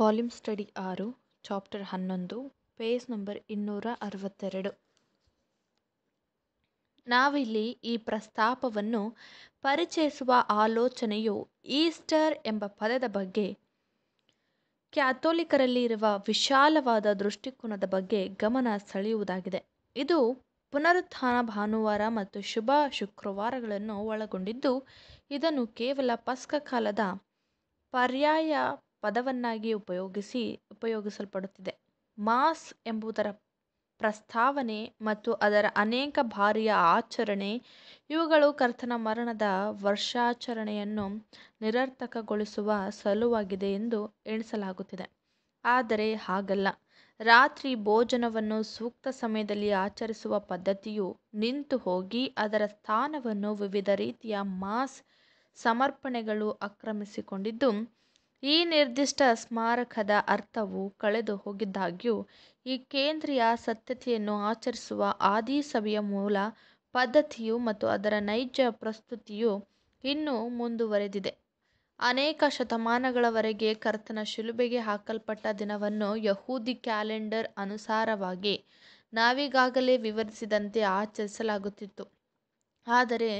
Volume study ಆರು chapter ಹನ್ನೊಂದು page number ಇನ್ನೂರ ಅರವತ್ತೆರಡು ನಾವಿಲ್ಲಿ ಈ ಪ್ರಸ್ತಾಪವನ್ನು ಪರಿಚಯಿಸುವ ಆಲೋಚನೆಯು ಈಸ್ಟರ್ ಎಂಬ ಪದದ ಬಗ್ಗೆ ಕ್ಯಾಥೋಲಿಕರಲ್ಲಿ ಇರುವ ವಿಶಾಲವಾದ ದೃಷ್ಟಿಕೋನದ ಬಗ್ಗೆ ಗಮನ ಸೆಳೆಯುವುದಾಗಿದೆ ಇದು ಪುನರುತ್ಥಾನ ಭಾನುವಾರ ಮತ್ತು ಶುಭ ಶುಕ್ರವಾರಗಳನ್ನು ಒಳಗೊಂಡಿದ್ದು ಇದನ್ನು ಕೇವಲ ಪಸ್ಕಕಾಲದ ಪರ್ಯಾಯ ಪದವನ್ನಾಗಿ ಉಪಯೋಗಿಸಿ ಉಪಯೋಗಿಸಲ್ಪಡುತ್ತಿದೆ ಮಾಸ್ ಎಂಬುದರ ಪ್ರಸ್ತಾವನೆ ಮತ್ತು ಅದರ ಅನೇಕ ಬಾರಿಯ ಆಚರಣೆ ಇವುಗಳು ಕರ್ತನ ಮರಣದ ವರ್ಷಾಚರಣೆಯನ್ನು ನಿರರ್ಥಕಗೊಳಿಸುವ ಸಲುವಾಗಿದೆ ಎಂದು ಎಣಿಸಲಾಗುತ್ತಿದೆ ಆದರೆ ಹಾಗಲ್ಲ ರಾತ್ರಿ ಭೋಜನವನ್ನು ಸೂಕ್ತ ಸಮಯದಲ್ಲಿ ಆಚರಿಸುವ ಪದ್ಧತಿಯು ನಿಂತು ಹೋಗಿ ಅದರ ಸ್ಥಾನವನ್ನು ವಿವಿಧ ರೀತಿಯ ಮಾಸ್ ಸಮರ್ಪಣೆಗಳು ಆಕ್ರಮಿಸಿಕೊಂಡಿದ್ದು ಈ ನಿರ್ದಿಷ್ಟ ಸ್ಮಾರಕದ ಅರ್ಥವು ಕಳೆದು ಹೋಗಿದ್ದಾಗ್ಯೂ ಈ ಕೇಂದ್ರೀಯ ಸತ್ಯತೆಯನ್ನು ಆಚರಿಸುವ ಆದಿ ಸಭೆಯ ಮೂಲ ಪದ್ಧತಿಯು ಮತ್ತು ಅದರ ನೈಜ ಪ್ರಸ್ತುತಿಯು ಇನ್ನೂ ಮುಂದುವರೆದಿದೆ. ಅನೇಕ ಶತಮಾನಗಳವರೆಗೆ ಕರ್ತನ ಶಿಲುಬೆಗೆ ಹಾಕಲ್ಪಟ್ಟ ದಿನವನ್ನು ಯಹೂದಿ ಕ್ಯಾಲೆಂಡರ್ ಅನುಸಾರವಾಗಿ ನಾವೀಗಾಗಲೇ ವಿವರಿಸಿದಂತೆ ಆಚರಿಸಲಾಗುತ್ತಿತ್ತು. ಆದರೆ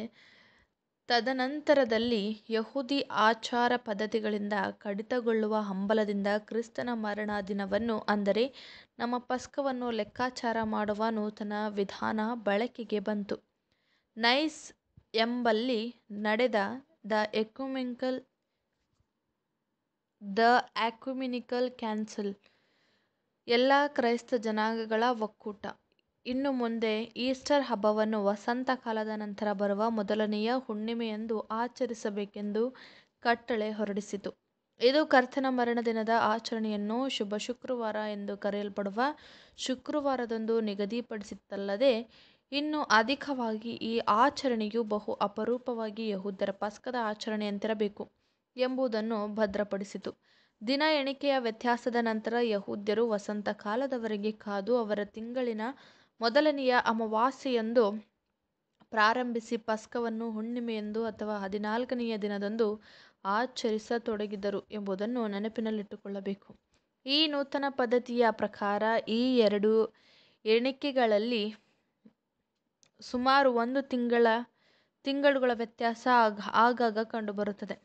ತದನಂತರದಲ್ಲಿ ಯಹೂದಿ ಆಚಾರ ಪದ್ಧತಿಗಳಿಂದ ಕಡಿತಗೊಳ್ಳುವ ಹಂಬಲದಿಂದ ಕ್ರಿಸ್ತನ ಮರಣ ದಿನವನ್ನು ಅಂದರೆ ನಮ್ಮ ಪಸ್ಕವನ್ನು ಲೆಕ್ಕಾಚಾರ ಮಾಡುವ ನೂತನ ವಿಧಾನ ಬಳಕೆಗೆ ಬಂತು. ನೈಸ್ ಎಂಬಲ್ಲಿ ನಡೆದ ದ ಎಕ್ಯುಮೆನಿಕಲ್ ಕ್ಯಾನ್ಸಲ್ ಎಲ್ಲ ಕ್ರೈಸ್ತ ಜನಾಂಗಗಳ ಒಕ್ಕೂಟ ಇನ್ನು ಮುಂದೆ ಈಸ್ಟರ್ ಹಬ್ಬವನ್ನು ವಸಂತ ಕಾಲದ ನಂತರ ಬರುವ ಮೊದಲನೆಯ ಹುಣ್ಣಿಮೆಯಂದು ಆಚರಿಸಬೇಕೆಂದು ಕಟ್ಟಳೆ ಹೊರಡಿಸಿತು. ಇದು ಕರ್ತನ ಮರಣ ದಿನದ ಆಚರಣೆಯನ್ನು ಶುಭ ಶುಕ್ರವಾರ ಎಂದು ಕರೆಯಲ್ಪಡುವ ಶುಕ್ರವಾರದಂದು ನಿಗದಿಪಡಿಸಿತಲ್ಲದೆ ಇನ್ನು ಅಧಿಕವಾಗಿ ಈ ಆಚರಣೆಯು ಬಹು ಅಪರೂಪವಾಗಿ ಯಹೂದರ ಪಸ್ಕದ ಆಚರಣೆಯಂತಿರಬೇಕು ಎಂಬುದನ್ನು ಭದ್ರಪಡಿಸಿತು. ದಿನ ಎಣಿಕೆಯ ವ್ಯತ್ಯಾಸದ ನಂತರ ವಸಂತ ಕಾಲದವರೆಗೆ ಕಾದು ಅವರ ತಿಂಗಳಿನ ಮೊದಲನೆಯ ಅಮಾವಾಸ್ಯೆಯಂದು ಪ್ರಾರಂಭಿಸಿ ಪಸ್ಕವನ್ನು ಹುಣ್ಣಿಮೆಯಂದು ಅಥವಾ ಹದಿನಾಲ್ಕನೆಯ ದಿನದಂದು ಆಚರಿಸತೊಡಗಿದರು ಎಂಬುದನ್ನು ನೆನಪಿನಲ್ಲಿಟ್ಟುಕೊಳ್ಳಬೇಕು ಈ ನೂತನ ಪದ್ಧತಿಯ ಪ್ರಕಾರ ಈ ಎರಡು ಎಣಿಕೆಗಳಲ್ಲಿ ಸುಮಾರು ಒಂದು ತಿಂಗಳ ತಿಂಗಳುಗಳ ವ್ಯತ್ಯಾಸ ಆಗ ಆಗಾಗ ಕಂಡುಬರುತ್ತದೆ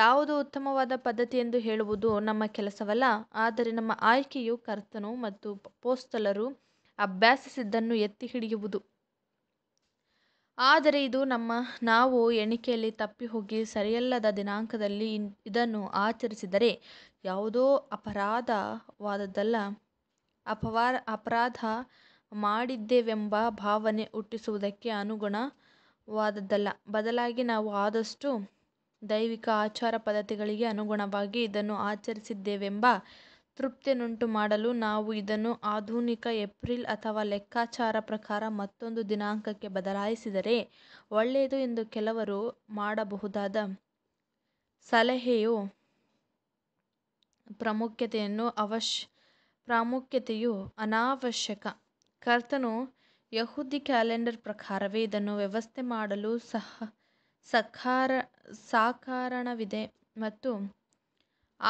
ಯಾವುದು ಉತ್ತಮವಾದ ಪದ್ಧತಿ ಎಂದು ಹೇಳುವುದು ನಮ್ಮ ಕೆಲಸವಲ್ಲ ಆದರೆ ನಮ್ಮ ಆಯ್ಕೆಯು ಕರ್ತನು ಮತ್ತು ಪೋಸ್ತಲರು ಅಭ್ಯಾಸಿಸಿದ್ದನ್ನು ಎತ್ತಿ ಹಿಡಿಯುವುದು ಆದರೆ ಇದು ನಮ್ಮ ನಾವು ಎಣಿಕೆಯಲ್ಲಿ ತಪ್ಪಿ ಹೋಗಿ ಸರಿಯಲ್ಲದ ದಿನಾಂಕದಲ್ಲಿ ಇದನ್ನು ಆಚರಿಸಿದರೆ ಯಾವುದೋ ಅಪರಾಧವಾದದ್ದಲ್ಲ ಅಪವಾರ ಅಪರಾಧ ಮಾಡಿದ್ದೇವೆಂಬ ಭಾವನೆ ಹುಟ್ಟಿಸುವುದಕ್ಕೆ ಅನುಗುಣವಾದದ್ದಲ್ಲ ಬದಲಾಗಿ ನಾವು ಆದಷ್ಟು ದೈವಿಕ ಆಚಾರ ಪದ್ಧತಿಗಳಿಗೆ ಅನುಗುಣವಾಗಿ ಇದನ್ನು ಆಚರಿಸಿದ್ದೇವೆಂಬ ತೃಪ್ತಿಯನ್ನುಂಟು ಮಾಡಲು ನಾವು ಇದನ್ನು ಆಧುನಿಕ ಏಪ್ರಿಲ್ ಅಥವಾ ಲೆಕ್ಕಾಚಾರ ಪ್ರಕಾರ ಮತ್ತೊಂದು ದಿನಾಂಕಕ್ಕೆ ಬದಲಾಯಿಸಿದರೆ ಒಳ್ಳೆಯದು ಎಂದು ಕೆಲವರು ಮಾಡಬಹುದಾದ ಸಲಹೆಯು ಪ್ರಾಮುಖ್ಯತೆಯನ್ನು ಅವಶ್ ಪ್ರಾಮುಖ್ಯತೆಯು ಅನಾವಶ್ಯಕ. ಕರ್ತನು ಯಹೂದಿ ಕ್ಯಾಲೆಂಡರ್ ಪ್ರಕಾರವೇ ಇದನ್ನು ವ್ಯವಸ್ಥೆ ಮಾಡಲು ಸಹ ಸಕಾರ ಸಕಾರಣವಿದೆ ಮತ್ತು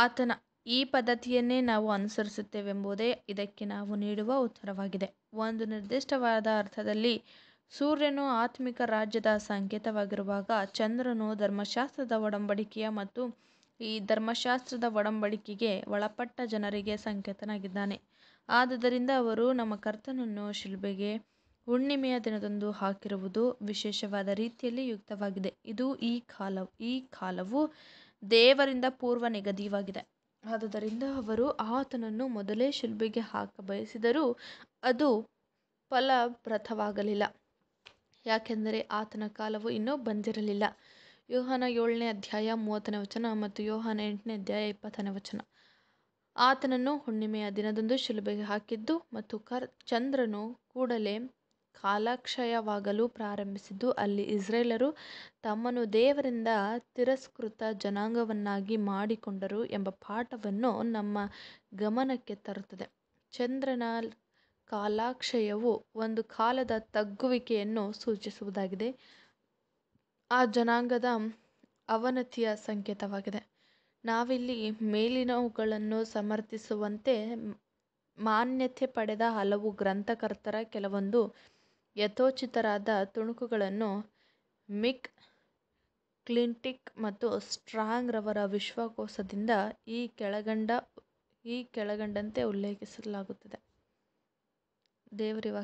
ಆತನ ಈ ಪದ್ಧತಿಯನ್ನೇ ನಾವು ಅನುಸರಿಸುತ್ತೇವೆಂಬುದೇ ಇದಕ್ಕೆ ನಾವು ನೀಡುವ ಉತ್ತರವಾಗಿದೆ ಒಂದು ನಿರ್ದಿಷ್ಟವಾದ ಅರ್ಥದಲ್ಲಿ ಸೂರ್ಯನು ಆತ್ಮಿಕ ರಾಜ್ಯದ ಸಂಕೇತವಾಗಿರುವಾಗ ಚಂದ್ರನು ಧರ್ಮಶಾಸ್ತ್ರದ ಒಡಂಬಡಿಕೆಯ ಮತ್ತು ಈ ಧರ್ಮಶಾಸ್ತ್ರದ ಒಡಂಬಡಿಕೆಗೆ ಒಳಪಟ್ಟ ಜನರಿಗೆ ಸಂಕೇತನಾಗಿದ್ದಾನೆ ಆದ್ದರಿಂದ ಅವರು ನಮ್ಮ ಕರ್ತನನ್ನು ಶಿಲ್ಬೆಗೆ ಹುಣ್ಣಿಮೆಯ ದಿನದಂದು ಹಾಕಿರುವುದು ವಿಶೇಷವಾದ ರೀತಿಯಲ್ಲಿ ಯುಕ್ತವಾಗಿದೆ ಇದು ಈ ಕಾಲ ಈ ಕಾಲವು ದೇವರಿಂದ ಪೂರ್ವ ನಿಗದಿಯಾಗಿದೆ ಆದುದರಿಂದ ಅವರು ಆತನನ್ನು ಮೊದಲೇ ಶಿಲುಬೆಗೆ ಹಾಕ ಬಯಸಿದರೂ ಅದು ಫಲಪ್ರಥವಾಗಲಿಲ್ಲ ಯಾಕೆಂದರೆ ಆತನ ಕಾಲವು ಇನ್ನೂ ಬಂದಿರಲಿಲ್ಲ ಯೋಹಾನ ಏಳನೇ ಅಧ್ಯಾಯ ಮೂವತ್ತನೇ ವಚನ ಮತ್ತು ಯೋಹಾನ ಎಂಟನೇ ಅಧ್ಯಾಯ ಇಪ್ಪತ್ತನೇ ವಚನ ಆತನನ್ನು ಹುಣ್ಣಿಮೆಯ ದಿನದಂದು ಶಿಲುಬೆಗೆ ಹಾಕಿದ್ದು ಮತ್ತು ಕರ್ ಚಂದ್ರನು ಕೂಡಲೇ ಕಾಲಕ್ಷಯವಾಗಲು ಪ್ರಾರಂಭಿಸಿದ್ದು ಅಲ್ಲಿ ಇಸ್ರೇಲರು ತಮ್ಮನ್ನು ದೇವರಿಂದ ತಿರಸ್ಕೃತ ಜನಾಂಗವನ್ನಾಗಿ ಮಾಡಿಕೊಂಡರು ಎಂಬ ಪಾಠವನ್ನು ನಮ್ಮ ಗಮನಕ್ಕೆ ತರುತ್ತದೆ ಚಂದ್ರನ ಕಾಲಾಕ್ಷಯವು ಒಂದು ಕಾಲದ ತಗ್ಗುವಿಕೆಯನ್ನು ಸೂಚಿಸುವುದಾಗಿದೆ ಆ ಜನಾಂಗದ ಅವನತಿಯ ಸಂಕೇತವಾಗಿದೆ ನಾವಿಲ್ಲಿ ಮೇಲಿನವುಗಳನ್ನು ಸಮರ್ಥಿಸುವಂತೆ ಮಾನ್ಯತೆ ಪಡೆದ ಹಲವು ಗ್ರಂಥಕರ್ತರ ಕೆಲವೊಂದು ಯಥೋಚಿತರಾದ ತುಣುಕುಗಳನ್ನು ಮಿಕ್ ಕ್ಲಿಂಟಿಕ್ ಮತ್ತು ಸ್ಟ್ರಾಂಗ್ ರವರ ವಿಶ್ವಕೋಶದಿಂದ ಈ ಕೆಳಗಂಡ ಈ ಕೆಳಗಂಡಂತೆ ಉಲ್ಲೇಖಿಸಲಾಗುತ್ತದೆ ದೇವರಿವ